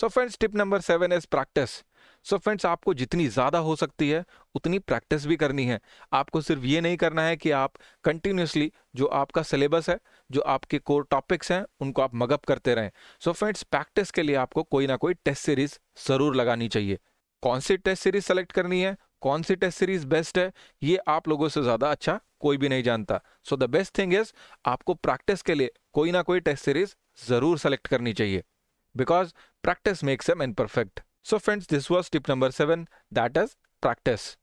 So friends tip number seven is practice so friends आपको जितनी ज़्यादा हो सकती है उतनी प्रैक्टिस भी करनी है आपको सिर्फ ये नहीं करना है कि आप कंटिन्यूसली जो आपका सिलेबस है जो आपके कोर टॉपिक्स हैं उनको आप मगअप करते रहें सो फ्रेंड्स प्रैक्टिस के लिए आपको कोई ना कोई टेस्ट सीरीज ज़रूर लगानी चाहिए कौन सी टेस्ट सीरीज सेलेक्ट करनी है कौन सी टेस्ट सीरीज बेस्ट है ये आप लोगों से ज़्यादा अच्छा कोई भी नहीं जानता so the best thing is आपको प्रैक्टिस के लिए कोई ना कोई टेस्ट सीरीज ज़रूर सेलेक्ट करनी चाहिए because practice makes a man perfect. So friends, this was tip number 7 that is practice.